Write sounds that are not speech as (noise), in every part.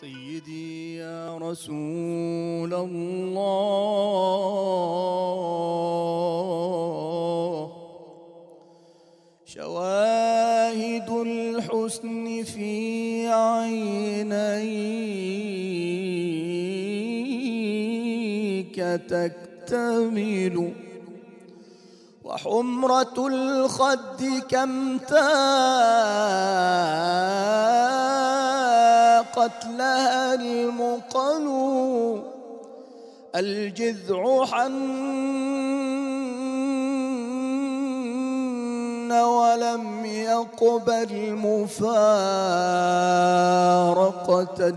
سيدي يا رسول الله شواهد الحسن في عينيك تكتمل وحمرة الخد كم تاب قتلها المقل الجذع حن ولم يقبل مفارقة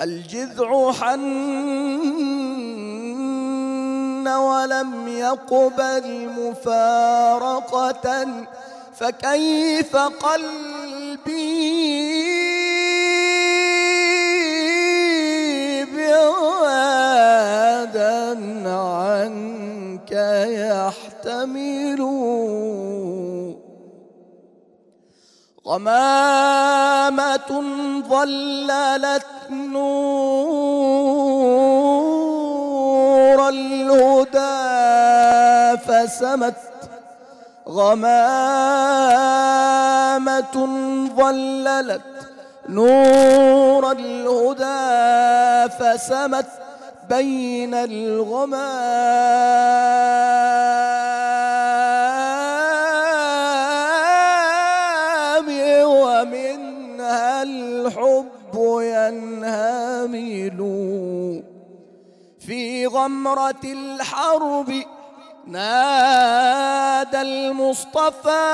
الجذع حن ولم يقبل مفارقة فكيف قل ربك يحتمل غمامة ظللت نور الهدى فسمت غمامة ظللت نور الهدى فسمت بين الغمام ومنها الحب ينهمل في غمرة الحرب نادى المصطفى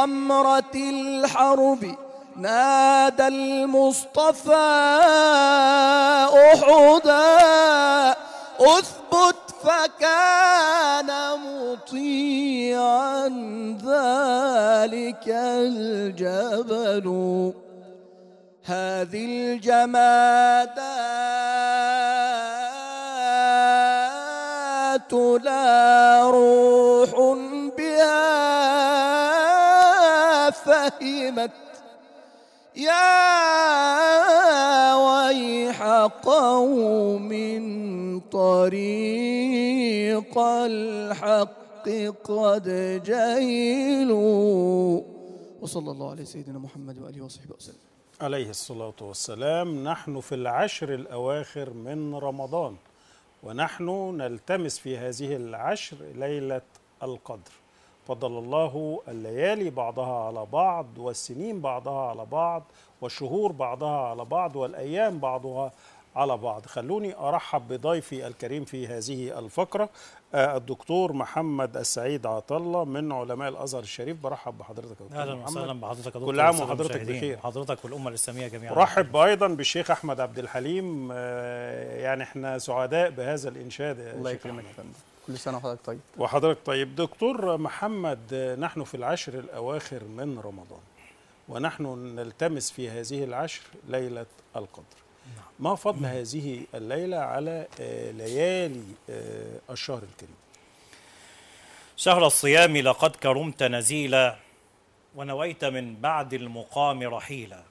غمرة الحرب نادى المصطفى أحدا أثبت فكان مطيعا ذلك الجبل هذه الجمادات لا روح يا ويح قوم طريق الحق قد جهلوا وصلى الله على سيدنا محمد وآله وصحبه وسلم عليه الصلاة والسلام نحن في العشر الأواخر من رمضان ونحن نلتمس في هذه العشر ليلة القدر فضل الله الليالي بعضها على بعض والسنين بعضها على بعض والشهور بعضها على بعض والأيام بعضها على بعض خلوني أرحب بضيفي الكريم في هذه الفقرة آه، الدكتور محمد السعيد عطلة من علماء الأزهر الشريف برحب بحضرتك أهلا وسهلا بحضرتك دكتور كل عام وحضرتك بخير حضرتك والأمة الإسلامية جميعا رحب أيضا بالشيخ أحمد عبد الحليم آه، يعني إحنا سعداء بهذا الإنشاد الله يكرمك يا فندم كل سنه وحضرتك طيب وحضرتك طيب دكتور محمد نحن في العشر الاواخر من رمضان ونحن نلتمس في هذه العشر ليله القدر نعم. ما فضل هذه الليله على آه، ليالي آه، الشهر الكريم شهر الصيام لقد كرمت نزيلا ونويت من بعد المقام رحيلا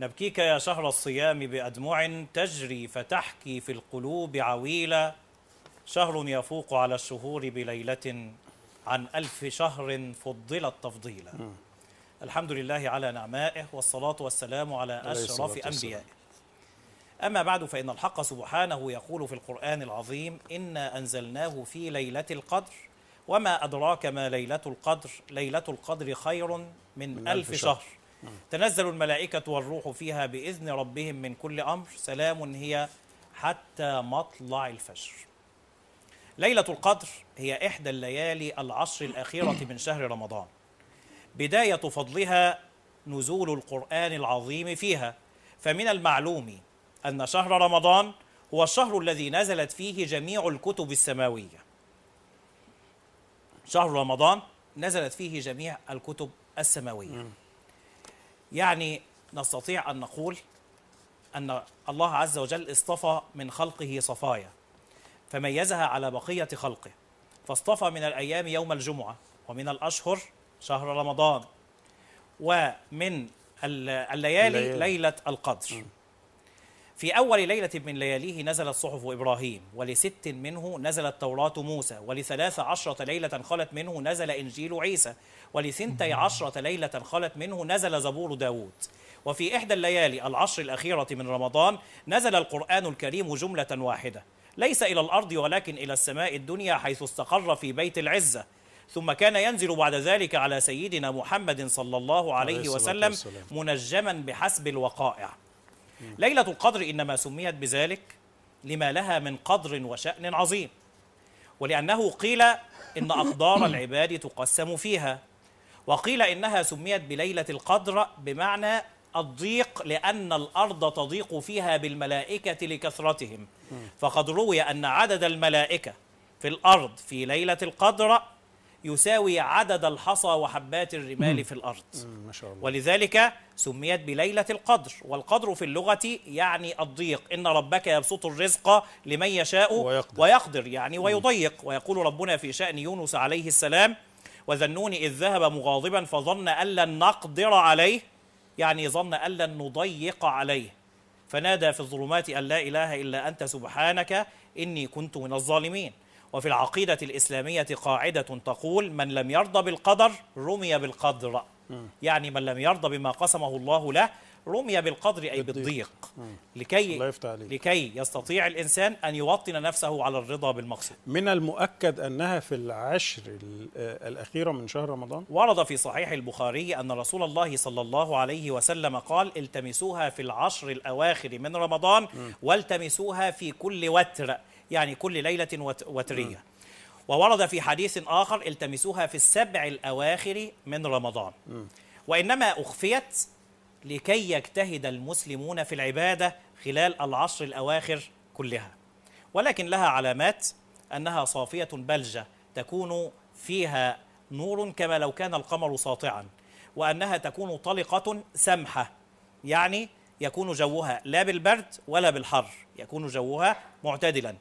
نبكيك يا شهر الصيام بأدمع تجري فتحكي في القلوب عويلا شهر يفوق على الشهور بليلة عن ألف شهر فضلت تفضيلا الحمد لله على نعمائه والصلاة والسلام على أشرف أنبيائه أما بعد فإن الحق سبحانه يقول في القرآن العظيم إنا أنزلناه في ليلة القدر وما أدراك ما ليلة القدر ليلة القدر خير من, من ألف شهر, شهر. تنزل الملائكة والروح فيها بإذن ربهم من كل أمر سلام هي حتى مطلع الفجر ليلة القدر هي إحدى الليالي العشر الأخيرة من شهر رمضان بداية فضلها نزول القرآن العظيم فيها فمن المعلوم أن شهر رمضان هو الشهر الذي نزلت فيه جميع الكتب السماوية شهر رمضان نزلت فيه جميع الكتب السماوية يعني نستطيع أن نقول أن الله عز وجل اصطفى من خلقه صفايا فميزها على بقية خلقه فاصطفى من الأيام يوم الجمعة ومن الأشهر شهر رمضان ومن الليالي ليلة القدر في أول ليلة من لياليه نزلت صحف إبراهيم ولست منه نزلت توراة موسى ولثلاث عشرة ليلة خلت منه نزل إنجيل عيسى ولثنتي عشرة ليلة خلت منه نزل زبور داود وفي إحدى الليالي العشر الأخيرة من رمضان نزل القرآن الكريم جملة واحدة ليس إلى الأرض ولكن إلى السماء الدنيا حيث استقر في بيت العزة ثم كان ينزل بعد ذلك على سيدنا محمد صلى الله عليه وسلم منجما بحسب الوقائع ليلة القدر إنما سميت بذلك لما لها من قدر وشأن عظيم ولأنه قيل إن أقدار (coughs) العباد تقسم فيها وقيل إنها سميت بليلة القدر بمعنى الضيق لأن الأرض تضيق فيها بالملائكة لكثرتهم فقد روي أن عدد الملائكة في الأرض في ليلة القدر يساوي عدد الحصى وحبات الرمال في الأرض ما شاء الله. ولذلك سميت بليلة القدر والقدر في اللغة يعني الضيق إن ربك يبسط الرزق لمن يشاء ويقدر, ويقدر يعني ويضيق ويقول ربنا في شأن يونس عليه السلام وذنون إذ ذهب مغاضبا فظن أن لن نقدر عليه يعني ظن أن لن نضيق عليه فنادى في الظلمات أن لا إله إلا أنت سبحانك إني كنت من الظالمين وفي العقيدة الإسلامية قاعدة تقول من لم يرضى بالقدر رمي بالقدر يعني من لم يرضى بما قسمه الله له رمي بالقدر أي بالضيق لكي الله يفتح عليك. لكي يستطيع الإنسان أن يوطن نفسه على الرضا بالمقصود من المؤكد أنها في العشر الأخيرة من شهر رمضان ورد في صحيح البخاري أن رسول الله صلى الله عليه وسلم قال التمسوها في العشر الأواخر من رمضان م. والتمسوها في كل وتر يعني كل ليلة وترية م. وورد في حديث آخر التمسوها في السبع الأواخر من رمضان م. وإنما أخفيت لكي يجتهد المسلمون في العبادة خلال العشر الأواخر كلها ولكن لها علامات أنها صافية بلجة تكون فيها نور كما لو كان القمر ساطعا وأنها تكون طلقة سمحة يعني يكون جوها لا بالبرد ولا بالحر يكون جوها معتدلا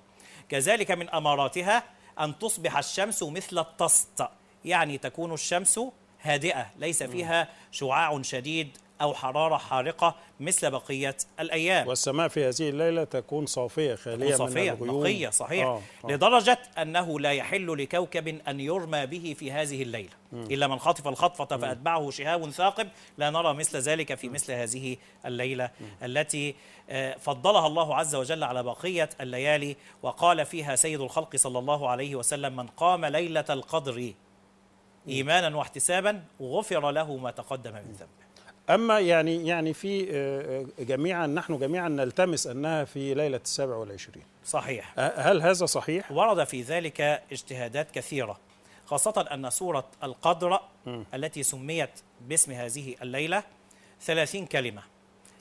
كذلك من أماراتها أن تصبح الشمس مثل التسط يعني تكون الشمس هادئة ليس فيها شعاع شديد أو حرارة حارقة مثل بقية الأيام والسماء في هذه الليلة تكون صافية خالية صافية من الغيوم نقية صحيح آه آه. لدرجة أنه لا يحل لكوكب أن يرمى به في هذه الليلة م. إلا من خطف الخطفة فأتبعه شهاب ثاقب لا نرى مثل ذلك في مثل هذه الليلة م. التي آه، فضلها الله عز وجل على بقية الليالي وقال فيها سيد الخلق صلى الله عليه وسلم من قام ليلة القدر إيمانا واحتسابا غفر له ما تقدم من ذنبه أما يعني يعني في آه، آه، جميعا نحن جميعا نلتمس أنها في ليلة السابع والعشرين صحيح هل هذا صحيح؟ ورد في ذلك اجتهادات كثيرة خاصة أن سورة القدر م. التي سميت باسم هذه الليلة ثلاثين كلمة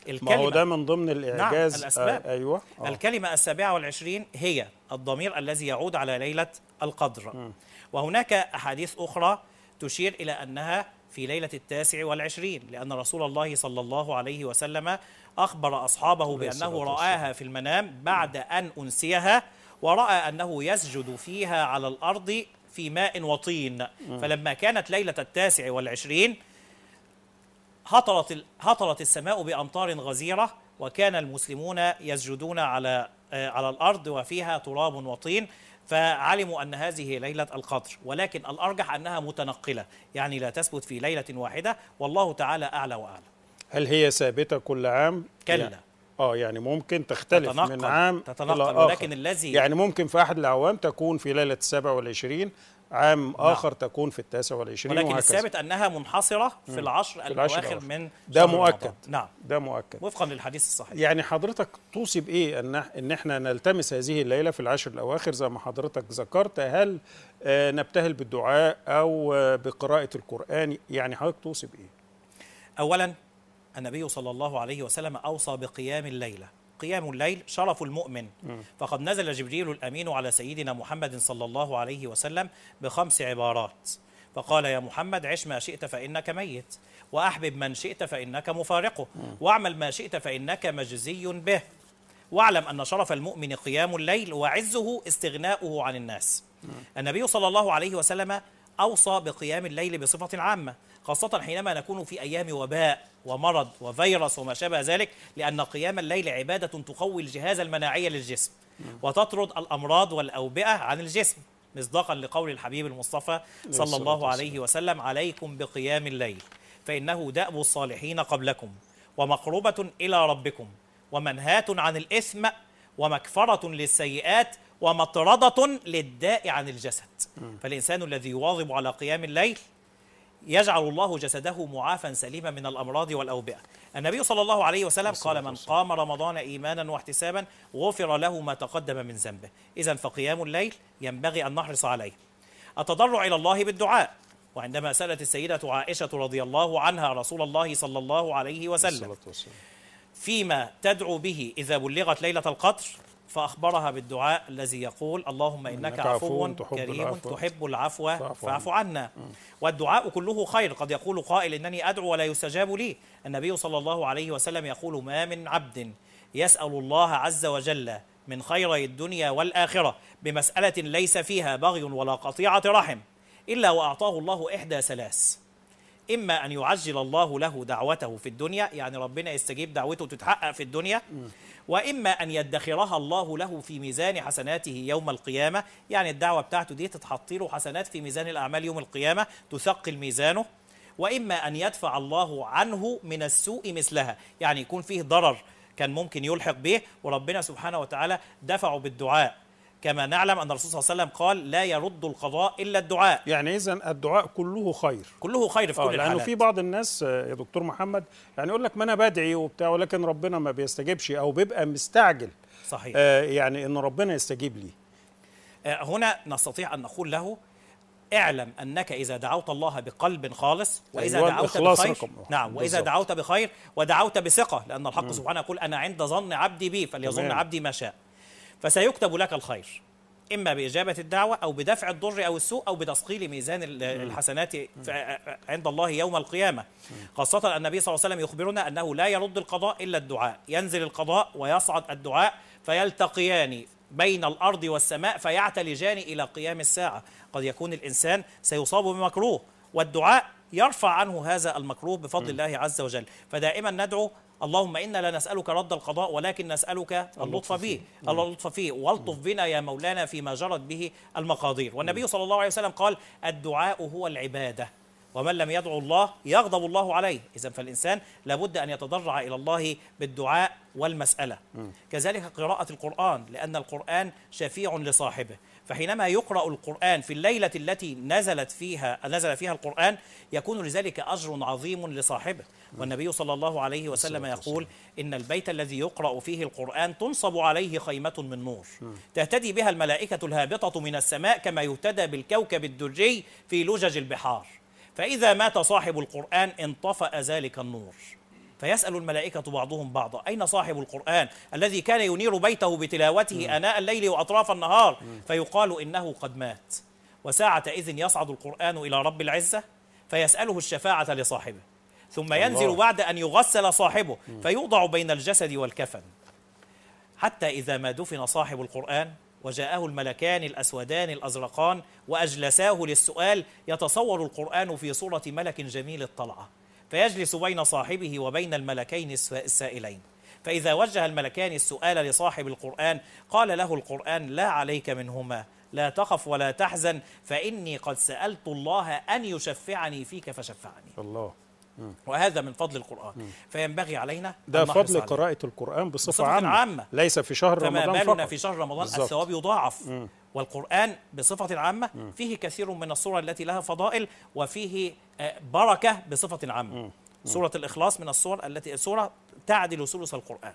الكلمة ما هو ده من ضمن الإعجاز نعم الأسباب أيوة. آه أيوة أوه. الكلمة السابعة والعشرين هي الضمير الذي يعود على ليلة القدر م. وهناك أحاديث أخرى تشير إلى أنها في ليلة التاسع والعشرين لأن رسول الله صلى الله عليه وسلم أخبر أصحابه بأنه رآها في المنام بعد أن أنسيها ورأى أنه يسجد فيها على الأرض في ماء وطين فلما كانت ليلة التاسع والعشرين هطلت, هطلت السماء بأمطار غزيرة وكان المسلمون يسجدون على آه، على الأرض وفيها تراب وطين فعلموا أن هذه ليلة القدر ولكن الأرجح أنها متنقلة يعني لا تثبت في ليلة واحدة والله تعالى أعلى وأعلى هل هي ثابتة كل عام؟ كلا يعني اه يعني ممكن تختلف تتنقل من عام تتنقل إلى آخر. ولكن الذي يعني ممكن في احد الاعوام تكون في ليله 27 عام نعم. آخر تكون في التاسع والعشرين ولكن وهكذا. الثابت أنها منحصرة في مم. العشر في الأواخر من ده مؤكد نعم ده مؤكد وفقا للحديث الصحيح يعني حضرتك توصي بإيه أن إن إحنا نلتمس هذه الليلة في العشر الأواخر زي ما حضرتك ذكرت هل آه، نبتهل بالدعاء أو آه، بقراءة القرآن يعني حضرتك توصي بإيه؟ أولا النبي صلى الله عليه وسلم أوصى بقيام الليلة قيام الليل شرف المؤمن فقد نزل جبريل الأمين على سيدنا محمد صلى الله عليه وسلم بخمس عبارات فقال يا محمد عش ما شئت فإنك ميت وأحبب من شئت فإنك مفارقه واعمل ما شئت فإنك مجزي به واعلم أن شرف المؤمن قيام الليل وعزه استغناؤه عن الناس النبي صلى الله عليه وسلم أوصى بقيام الليل بصفة عامة خاصة حينما نكون في أيام وباء ومرض وفيروس وما شابه ذلك لأن قيام الليل عبادة تقوي الجهاز المناعي للجسم نعم. وتطرد الأمراض والأوبئة عن الجسم مصداقا لقول الحبيب المصطفى صلى الله عليه وسلم عليكم بقيام الليل فإنه دأب الصالحين قبلكم ومقربة إلى ربكم ومنهاة عن الإثم ومكفرة للسيئات ومطردة للداء عن الجسد فالإنسان الذي يواظب على قيام الليل يجعل الله جسده معافى سليما من الأمراض والأوبئة النبي صلى الله عليه وسلم قال من قام رمضان إيمانا واحتسابا غفر له ما تقدم من ذنبه إذا فقيام الليل ينبغي أن نحرص عليه التضرع إلى الله بالدعاء وعندما سألت السيدة عائشة رضي الله عنها رسول الله صلى الله عليه وسلم فيما تدعو به إذا بلغت ليلة القدر فأخبرها بالدعاء الذي يقول اللهم إنك عفو كريم تحب العفو فاعف عنا والدعاء كله خير قد يقول قائل إنني أدعو ولا يستجاب لي النبي صلى الله عليه وسلم يقول ما من عبد يسأل الله عز وجل من خيري الدنيا والآخرة بمسألة ليس فيها بغي ولا قطيعة رحم إلا وأعطاه الله إحدى ثلاث إما أن يعجل الله له دعوته في الدنيا يعني ربنا يستجيب دعوته تتحقق في الدنيا وإما أن يدخرها الله له في ميزان حسناته يوم القيامة يعني الدعوة بتاعته دي تتحطي له حسنات في ميزان الأعمال يوم القيامة تثقل ميزانه وإما أن يدفع الله عنه من السوء مثلها يعني يكون فيه ضرر كان ممكن يلحق به وربنا سبحانه وتعالى دفعه بالدعاء كما نعلم أن الرسول صلى الله عليه وسلم قال لا يرد القضاء إلا الدعاء يعني إذا الدعاء كله خير كله خير في آه، كل لأنه في بعض الناس آه، يا دكتور محمد يعني يقول لك ما أنا بدعي وبتاع ولكن ربنا ما بيستجبش أو بيبقى مستعجل صحيح آه يعني أن ربنا يستجيب لي آه هنا نستطيع أن نقول له اعلم انك اذا دعوت الله بقلب خالص واذا أيوة، دعوت بخير رقم. نعم واذا بالزبط. دعوت بخير ودعوت بثقه لان الحق سبحانه يقول انا عند ظن عبدي بي فليظن عبدي ما شاء فسيكتب لك الخير إما بإجابة الدعوة أو بدفع الضر أو السوء أو بتثقيل ميزان الحسنات عند الله يوم القيامة خاصة أن النبي صلى الله عليه وسلم يخبرنا أنه لا يرد القضاء إلا الدعاء ينزل القضاء ويصعد الدعاء فيلتقيان بين الأرض والسماء فيعتلجان إلى قيام الساعة قد يكون الإنسان سيصاب بمكروه والدعاء يرفع عنه هذا المكروه بفضل الله عز وجل فدائما ندعو اللهم إنا لا نسألك رد القضاء ولكن نسألك اللطف فيه نعم. اللطف فيه والطف بنا يا مولانا فيما جرت به المقادير والنبي نعم. صلى الله عليه وسلم قال الدعاء هو العبادة ومن لم يدعو الله يغضب الله عليه إذا فالإنسان لابد أن يتضرع إلى الله بالدعاء والمسألة كذلك قراءة القرآن لأن القرآن شفيع لصاحبه فحينما يقرأ القرآن في الليلة التي نزلت فيها نزل فيها القرآن يكون لذلك أجر عظيم لصاحبه والنبي صلى الله عليه وسلم يقول إن البيت الذي يقرأ فيه القرآن تنصب عليه خيمة من نور تهتدي بها الملائكة الهابطة من السماء كما يهتدى بالكوكب الدرجي في لجج البحار فإذا مات صاحب القرآن انطفأ ذلك النور فيسأل الملائكة بعضهم بعضا أين صاحب القرآن الذي كان ينير بيته بتلاوته آناء الليل وأطراف النهار فيقال إنه قد مات وساعة إذن يصعد القرآن إلى رب العزة فيسأله الشفاعة لصاحبه ثم ينزل الله. بعد أن يغسل صاحبه فيوضع بين الجسد والكفن حتى إذا ما دفن صاحب القرآن وجاءه الملكان الأسودان الأزرقان وأجلساه للسؤال يتصور القرآن في صورة ملك جميل الطلعة فيجلس بين صاحبه وبين الملكين السائلين فإذا وجه الملكان السؤال لصاحب القرآن قال له القرآن لا عليك منهما لا تخف ولا تحزن فإني قد سألت الله أن يشفعني فيك فشفعني الله وهذا من فضل القرآن مم. فينبغي علينا ده فضل قراءة القرآن بصفة, بصفة عامة. عامة ليس في شهر فما رمضان فما بالنا في شهر رمضان بالزبط. الثواب يضاعف مم. والقرآن بصفة عامة فيه كثير من الصور التي لها فضائل وفيه آه، بركة بصفة عامة سورة الإخلاص من الصور التي سورة تعدل ثلث القرآن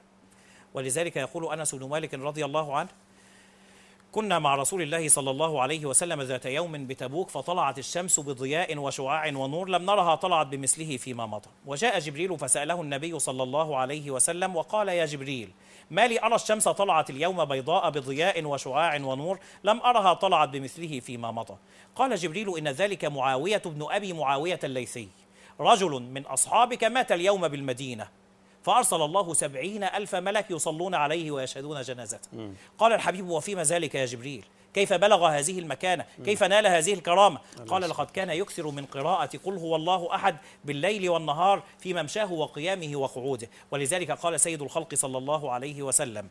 ولذلك يقول أنس بن مالك رضي الله عنه كنا مع رسول الله صلى الله عليه وسلم ذات يوم بتبوك فطلعت الشمس بضياء وشعاع ونور لم نرها طلعت بمثله فيما مضى وجاء جبريل فسأله النبي صلى الله عليه وسلم وقال يا جبريل ما لي أرى الشمس طلعت اليوم بيضاء بضياء وشعاع ونور لم أرها طلعت بمثله فيما مضى قال جبريل إن ذلك معاوية بن أبي معاوية الليثي رجل من أصحابك مات اليوم بالمدينة فأرسل الله سبعين ألف ملك يصلون عليه ويشهدون جنازته قال الحبيب وفيما ذلك يا جبريل كيف بلغ هذه المكانة كيف نال هذه الكرامة قال لقد كان يكثر من قراءة قل هو الله أحد بالليل والنهار في ممشاه وقيامه وقعوده ولذلك قال سيد الخلق صلى الله عليه وسلم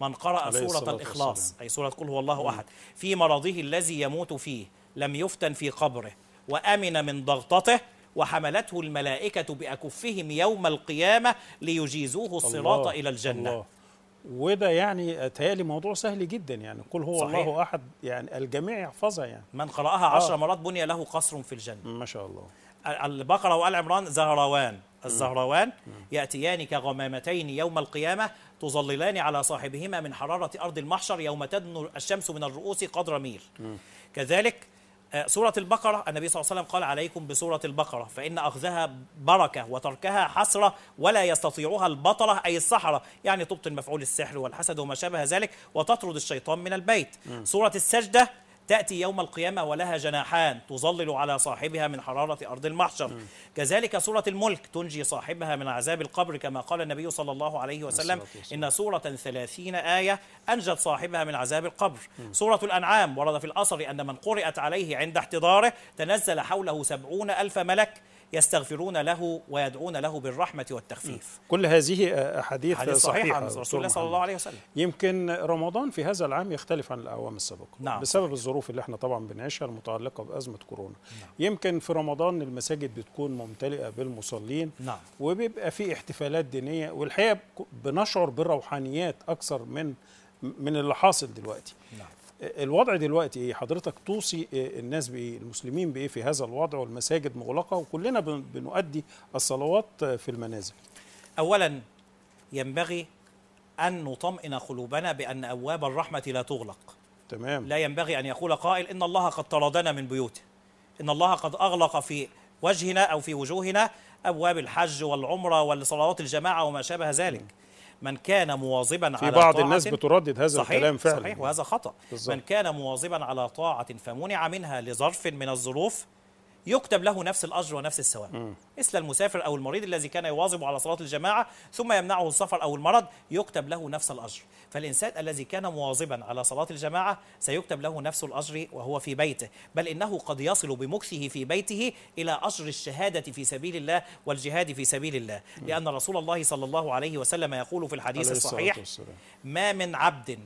من قرأ سورة الإخلاص أي سورة قل هو الله أحد في مرضه الذي يموت فيه لم يفتن في قبره وأمن من ضغطته وحملته الملائكة بأكفهم يوم القيامة ليجيزوه الصراط إلى الجنة الله. وده يعني تهيألي موضوع سهل جدا يعني قل هو صحيح. الله أحد يعني الجميع يحفظها يعني من قرأها عشر آه. مرات بني له قصر في الجنة ما شاء الله البقرة وآل عمران زهروان الزهروان يأتيان كغمامتين يوم القيامة تظللان على صاحبهما من حرارة أرض المحشر يوم تدنو الشمس من الرؤوس قدر ميل كذلك آه، سورة البقرة النبي صلى الله عليه وسلم قال عليكم بسورة البقرة فإن أخذها بركة وتركها حسرة ولا يستطيعها البطلة أي السحرة يعني تبطل مفعول السحر والحسد وما شابه ذلك وتطرد الشيطان من البيت سورة السجدة تأتي يوم القيامة ولها جناحان تظلل على صاحبها من حرارة أرض المحشر م. كذلك سورة الملك تنجي صاحبها من عذاب القبر كما قال النبي صلى الله عليه وسلم إن سورة ثلاثين آية أنجت صاحبها من عذاب القبر م. سورة الأنعام ورد في الأثر أن من قرأت عليه عند احتضاره تنزل حوله سبعون ألف ملك يستغفرون له ويدعون له بالرحمة والتخفيف كل هذه آه، أحاديث صحيحة, صحيحة من رسول الله صلى الله عليه وسلم يمكن رمضان في هذا العام يختلف عن الأعوام السابقة نعم. بسبب صحيح. الظروف اللي احنا طبعا بنعيشها المتعلقة بأزمة كورونا نعم. يمكن في رمضان المساجد بتكون ممتلئة بالمصلين نعم. وبيبقى في احتفالات دينية والحقيقة بنشعر بالروحانيات أكثر من من اللي حاصل دلوقتي نعم. الوضع دلوقتي ايه حضرتك توصي إيه الناس بايه المسلمين بايه في هذا الوضع والمساجد مغلقه وكلنا بنؤدي الصلوات في المنازل اولا ينبغي ان نطمئن قلوبنا بان ابواب الرحمه لا تغلق تمام لا ينبغي ان يقول قائل ان الله قد طردنا من بيوته ان الله قد اغلق في وجهنا او في وجوهنا ابواب الحج والعمره والصلوات الجماعه وما شابه ذلك م. من كان مواظبا على في بعض طاعة الناس بتردد هذا صحيح الكلام فعلا صحيح وهذا خطأ بالزبط. من كان مواظبا على طاعة فمنع منها لظرف من الظروف يكتب له نفس الأجر ونفس الثواب مثل المسافر أو المريض الذي كان يواظب على صلاة الجماعة ثم يمنعه السفر أو المرض يكتب له نفس الأجر فالإنسان الذي كان مواظبا على صلاة الجماعة سيكتب له نفس الأجر وهو في بيته بل إنه قد يصل بمكثه في بيته إلى أجر الشهادة في سبيل الله والجهاد في سبيل الله لأن رسول الله صلى الله عليه وسلم يقول في الحديث الصحيح ما من عبد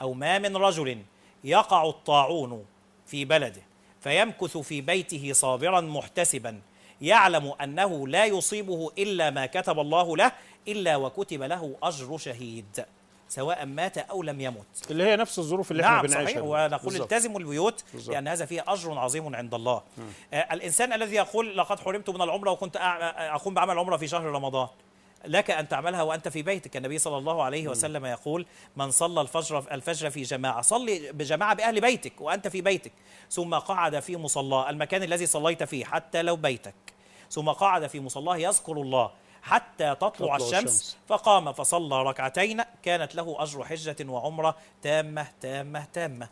أو ما من رجل يقع الطاعون في بلده فيمكث في بيته صابرا محتسبا يعلم انه لا يصيبه الا ما كتب الله له الا وكتب له اجر شهيد سواء مات او لم يمت اللي هي نفس الظروف اللي نعم احنا بنعيشها صحيح ونقول التزموا البيوت بالزبط. لان هذا فيه اجر عظيم عند الله آه الانسان الذي يقول لقد حرمت من العمره وكنت اقوم بعمل عمره في شهر رمضان لك أن تعملها وأنت في بيتك النبي صلى الله عليه وسلم يقول من صلى الفجر, الفجر في جماعة صلي بجماعة بأهل بيتك وأنت في بيتك ثم قعد في مصلاه المكان الذي صليت فيه حتى لو بيتك ثم قعد في مصلاه يذكر الله حتى تطلع, تطلع الشمس, الشمس فقام فصلى ركعتين كانت له أجر حجة وعمرة تامة تامة تامة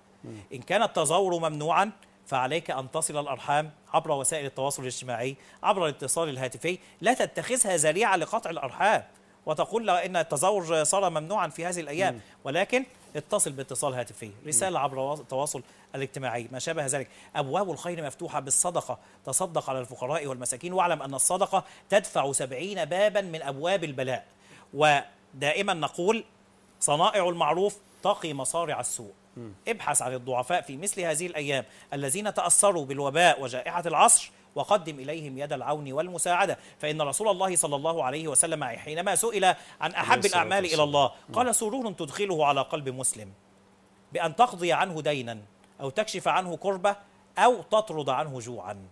إن كان التزور ممنوعا فعليك أن تصل الأرحام عبر وسائل التواصل الاجتماعي عبر الاتصال الهاتفي لا تتخذها ذريعة لقطع الأرحام وتقول له ان التزوج صار ممنوعا في هذه الايام ولكن اتصل باتصال هاتفي رساله عبر التواصل الاجتماعي ما شابه ذلك ابواب الخير مفتوحه بالصدقه تصدق على الفقراء والمساكين واعلم ان الصدقه تدفع سبعين بابا من ابواب البلاء ودائما نقول صنائع المعروف تقي مصارع السوء ابحث عن الضعفاء في مثل هذه الأيام الذين تأثروا بالوباء وجائحة العصر وقدم إليهم يد العون والمساعدة فإن رسول الله صلى الله عليه وسلم حينما سئل عن أحب الأعمال إلى الله قال سرور تدخله على قلب مسلم بأن تقضي عنه دينا أو تكشف عنه كربة أو تطرد عنه جوعا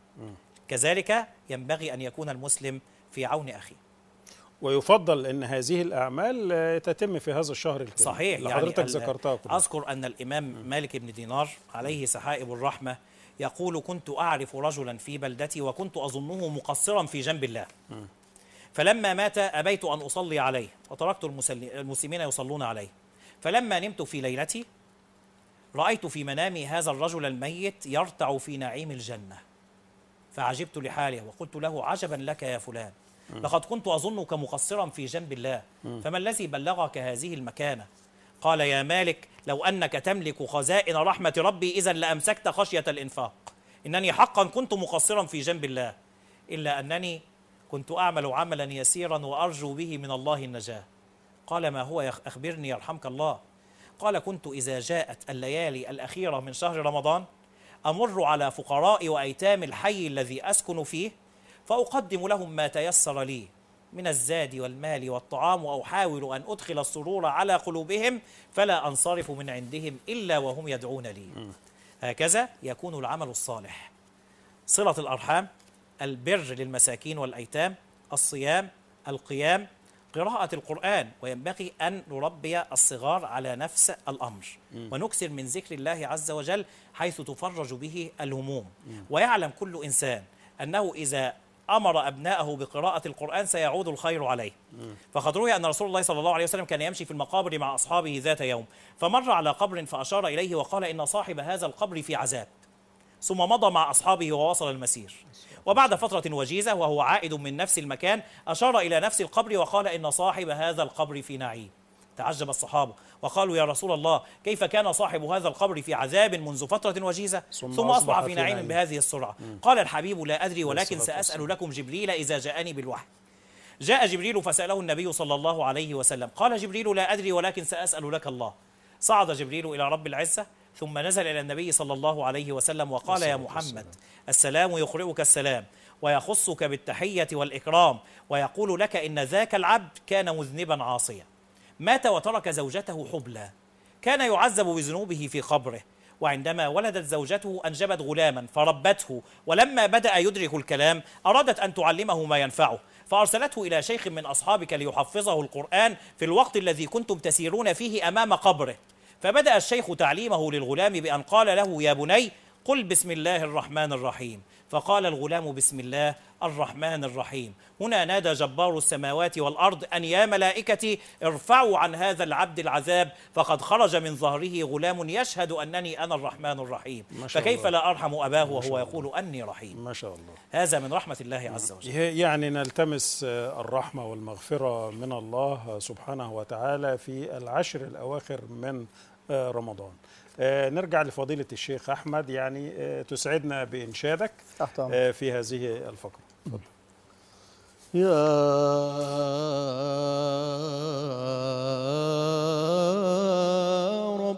كذلك ينبغي أن يكون المسلم في عون أخيه ويفضل ان هذه الاعمال آه، تتم في هذا الشهر الكريم صحيح اللي يعني حضرتك يعني ذكرتها اذكر ان الامام مالك بن دينار عليه سحائب الرحمه يقول كنت اعرف رجلا في بلدتي وكنت اظنه مقصرا في جنب الله فلما مات ابيت ان اصلي عليه وتركت المسلمين يصلون عليه فلما نمت في ليلتي رايت في منامي هذا الرجل الميت يرتع في نعيم الجنه فعجبت لحاله وقلت له عجبا لك يا فلان لقد كنت أظنك مقصرا في جنب الله فما الذي بلغك هذه المكانة قال يا مالك لو أنك تملك خزائن رحمة ربي إذا لأمسكت خشية الإنفاق إنني حقا كنت مقصرا في جنب الله إلا أنني كنت أعمل عملا يسيرا وأرجو به من الله النجاة قال ما هو أخبرني يرحمك الله قال كنت إذا جاءت الليالي الأخيرة من شهر رمضان أمر على فقراء وأيتام الحي الذي أسكن فيه فأقدم لهم ما تيسر لي من الزاد والمال والطعام وأحاول أن أدخل السرور على قلوبهم فلا أنصرف من عندهم إلا وهم يدعون لي هكذا يكون العمل الصالح صلة الأرحام البر للمساكين والأيتام الصيام القيام قراءة القرآن وينبغي أن نربي الصغار على نفس الأمر ونكثر من ذكر الله عز وجل حيث تفرج به الهموم ويعلم كل إنسان أنه إذا امر ابنائه بقراءه القران سيعود الخير عليه فقد روي ان رسول الله صلى الله عليه وسلم كان يمشي في المقابر مع اصحابه ذات يوم فمر على قبر فاشار اليه وقال ان صاحب هذا القبر في عذاب ثم مضى مع اصحابه وواصل المسير وبعد فتره وجيزه وهو عائد من نفس المكان اشار الى نفس القبر وقال ان صاحب هذا القبر في نعيم تعجب الصحابه وقالوا يا رسول الله كيف كان صاحب هذا القبر في عذاب منذ فترة وجيزة ثم, ثم أصبح في نعيم, بهذه السرعة مم. قال الحبيب لا أدري ولكن سأسأل لكم جبريل إذا جاءني بالوحي جاء جبريل فسأله النبي صلى الله عليه وسلم قال جبريل لا أدري ولكن سأسأل لك الله صعد جبريل إلى رب العزة ثم نزل إلى النبي صلى الله عليه وسلم وقال يا محمد السلام يقرئك السلام ويخصك بالتحية والإكرام ويقول لك إن ذاك العبد كان مذنبا عاصيا مات وترك زوجته حبلى كان يعذب بذنوبه في قبره وعندما ولدت زوجته أنجبت غلاما فربته ولما بدأ يدرك الكلام أرادت أن تعلمه ما ينفعه فأرسلته إلى شيخ من أصحابك ليحفظه القرآن في الوقت الذي كنتم تسيرون فيه أمام قبره فبدأ الشيخ تعليمه للغلام بأن قال له يا بني قل بسم الله الرحمن الرحيم فقال الغلام بسم الله الرحمن الرحيم هنا نادى جبار السماوات والأرض أن يا ملائكتي ارفعوا عن هذا العبد العذاب فقد خرج من ظهره غلام يشهد أنني أنا الرحمن الرحيم ما شاء فكيف الله. لا أرحم أباه وهو يقول أني رحيم ما شاء الله هذا من رحمة الله عز وجل يعني نلتمس الرحمة والمغفرة من الله سبحانه وتعالى في العشر الأواخر من رمضان آه، نرجع لفضيلة الشيخ أحمد يعني آه، تسعدنا بإنشادك آه، في هذه الفقرة يا رب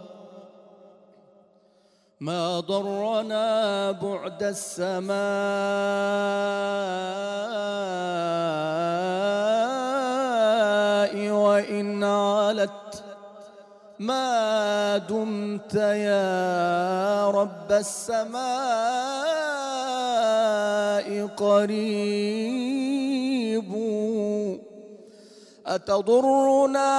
ما ضرنا بعد السماء وإن علت ما دمت يا رب السماء قريب أتضرنا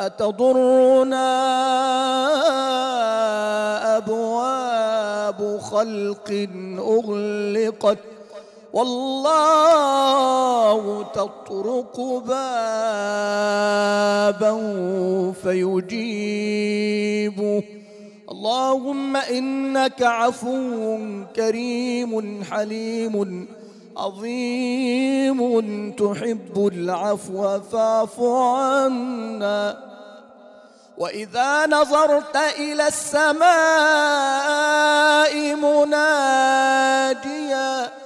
أتضرنا أبواب خلق أغلقت والله تطرق بابا فيجيبه اللهم انك عفو كريم حليم عظيم تحب العفو فاعف عنا واذا نظرت الى السماء مناديا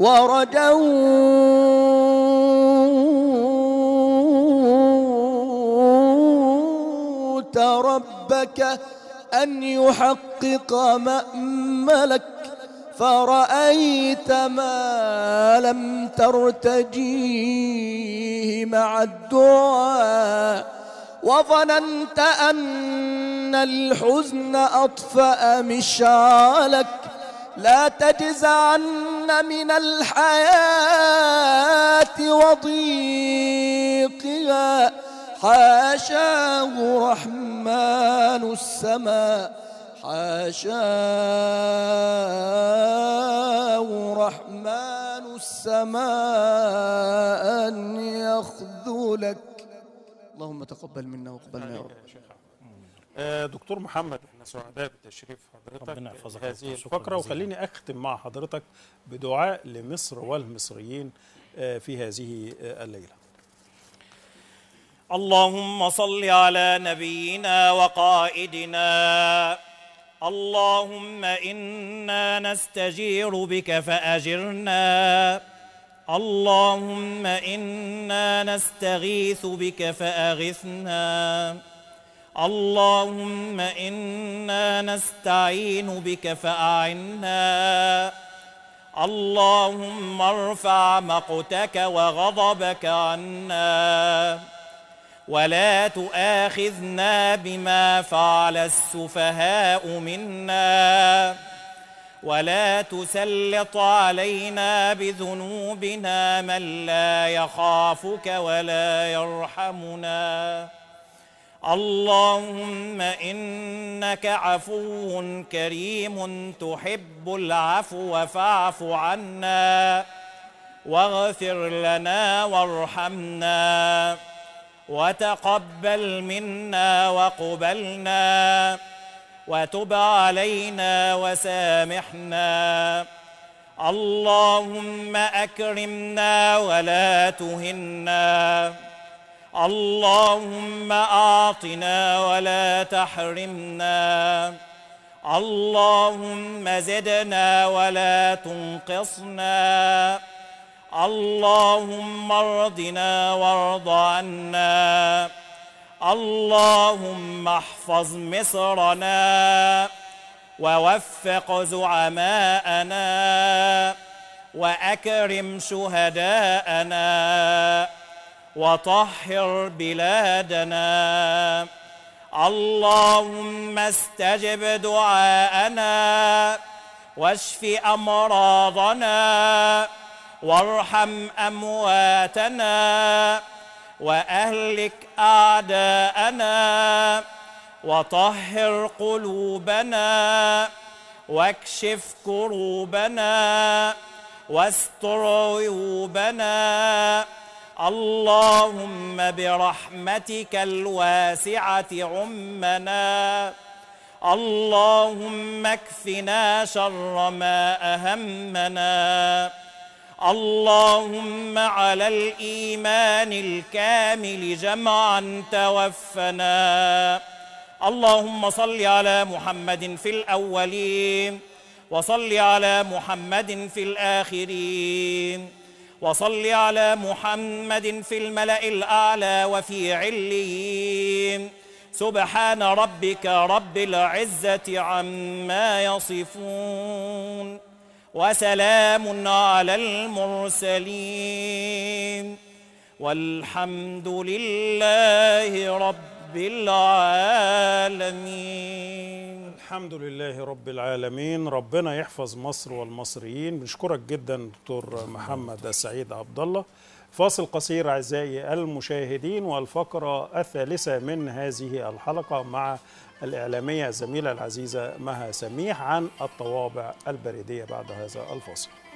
ورجوت ربك أن يحقق مأملك فرأيت ما لم ترتجيه مع الدعاء وظننت أن الحزن أطفأ مشعلك لا تجزعن أن من الحياة وضيقها حاشاه رحمن السماء حاشاه رحمن السماء أن يخذلك اللهم تقبل منا واقبلنا يا رب آه، دكتور محمد احنا سعداء بتشريف حضرتك ربنا يحفظك هذه الفقره وخليني اختم مع حضرتك بدعاء لمصر والمصريين آه، في هذه آه، الليله اللهم صل على نبينا وقائدنا اللهم انا نستجير بك فاجرنا اللهم انا نستغيث بك فاغثنا اللهم إنا نستعين بك فأعنا اللهم ارفع مقتك وغضبك عنا ولا تؤاخذنا بما فعل السفهاء منا ولا تسلط علينا بذنوبنا من لا يخافك ولا يرحمنا اللهم انك عفو كريم تحب العفو فاعف عنا واغفر لنا وارحمنا وتقبل منا وقبلنا وتب علينا وسامحنا اللهم اكرمنا ولا تهنا اللهم أعطنا ولا تحرمنا اللهم زدنا ولا تنقصنا اللهم ارضنا وارض عنا اللهم احفظ مصرنا ووفق زعماءنا وأكرم شهداءنا وطهر بلادنا اللهم استجب دعاءنا واشف امراضنا وارحم امواتنا واهلك اعداءنا وطهر قلوبنا واكشف كروبنا واستر عيوبنا اللهم برحمتك الواسعة عمنا اللهم اكفنا شر ما أهمنا اللهم على الإيمان الكامل جمعا توفنا اللهم صل على محمد في الأولين وصل على محمد في الآخرين وصل على محمد في الملأ الأعلى وفي عليين سبحان ربك رب العزة عما يصفون وسلام على المرسلين والحمد لله رب العالمين الحمد لله رب العالمين ربنا يحفظ مصر والمصريين بنشكرك جدا دكتور محمد سعيد عبد الله فاصل قصير اعزائي المشاهدين والفقره الثالثه من هذه الحلقه مع الاعلاميه الزميله العزيزه مها سميح عن الطوابع البريديه بعد هذا الفاصل